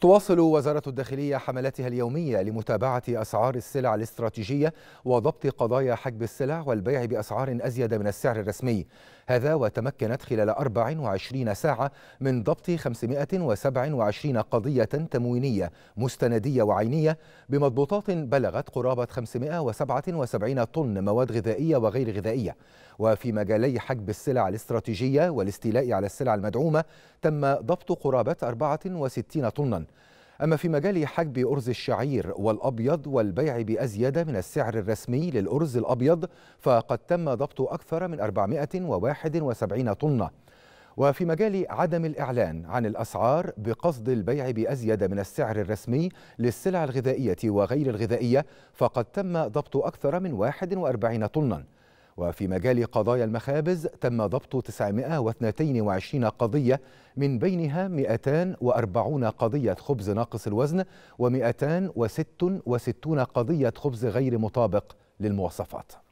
تواصل وزارة الداخلية حملاتها اليومية لمتابعة أسعار السلع الاستراتيجية وضبط قضايا حجب السلع والبيع بأسعار أزيد من السعر الرسمي هذا وتمكنت خلال 24 ساعة من ضبط 527 قضية تموينية مستندية وعينية بمضبوطات بلغت قرابة 577 طن مواد غذائية وغير غذائية وفي مجالي حجب السلع الاستراتيجية والاستيلاء على السلع المدعومة تم ضبط قرابة 64 طناً أما في مجال حجب أرز الشعير والأبيض والبيع بأزيادة من السعر الرسمي للأرز الأبيض فقد تم ضبط أكثر من 471 طنة وفي مجال عدم الإعلان عن الأسعار بقصد البيع بأزيد من السعر الرسمي للسلع الغذائية وغير الغذائية فقد تم ضبط أكثر من 41 طناً وفي مجال قضايا المخابز تم ضبط 922 قضية من بينها 240 قضية خبز ناقص الوزن و266 قضية خبز غير مطابق للمواصفات